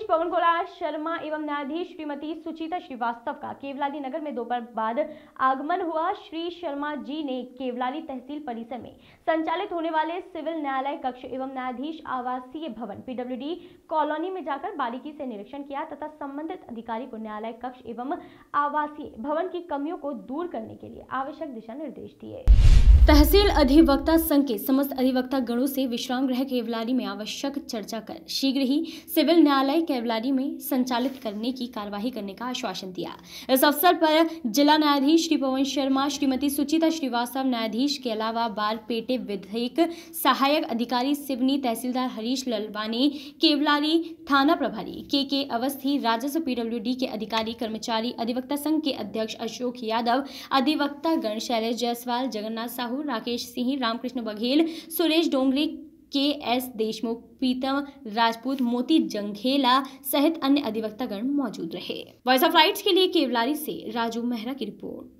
न्यायाधीश पवन कुमार शर्मा एवं न्यायाधीश श्रीमती सुचिता श्रीवास्तव का केवलाली नगर में दोपहर बाद आगमन हुआ श्री शर्मा जी ने केवलाली तहसील परिसर में संचालित होने वाले सिविल न्यायालय कक्ष एवं न्यायाधीश आवासीय भवन पीडब्ल्यूडी कॉलोनी में जाकर बारीकी से निरीक्षण किया तथा संबंधित अधिकारी को न्यायालय कक्ष एवं आवासीय भवन की कमियों को दूर करने के लिए आवश्यक दिशा निर्देश दिए तहसील अधिवक्ता संघ के समस्त अधिवक्ता गणों से विश्राम गृह केवलाली में आवश्यक चर्चा कर शीघ्र ही सिविल न्यायालय कैबलारी में संचालित करने की कार्यवाही करने का आश्वासन दिया इस अवसर पर जिला न्यायाधीश श्री पवन शर्मा श्रीमती सुचिता श्रीवास्तव न्यायाधीश के अलावा बारपेटे विधायक सहायक अधिकारी सिवनी तहसीलदार हरीश ललवानी केवलारी थाना प्रभारी के के अवस्थी राजस्व पीडब्ल्यू के अधिकारी कर्मचारी अधिवक्ता संघ के अध्यक्ष अशोक यादव अधिवक्ता गण शैलेश जायसवाल जगन्नाथ साहू राकेश सिंह रामकृष्ण बघेल सुरेश डोंगरी के एस देशमुख प्रीतम राजपूत मोती जंघेला सहित अन्य अधिवक्तागण मौजूद रहे वॉइस ऑफ राइट्स के लिए केवलारी से राजू मेहरा की रिपोर्ट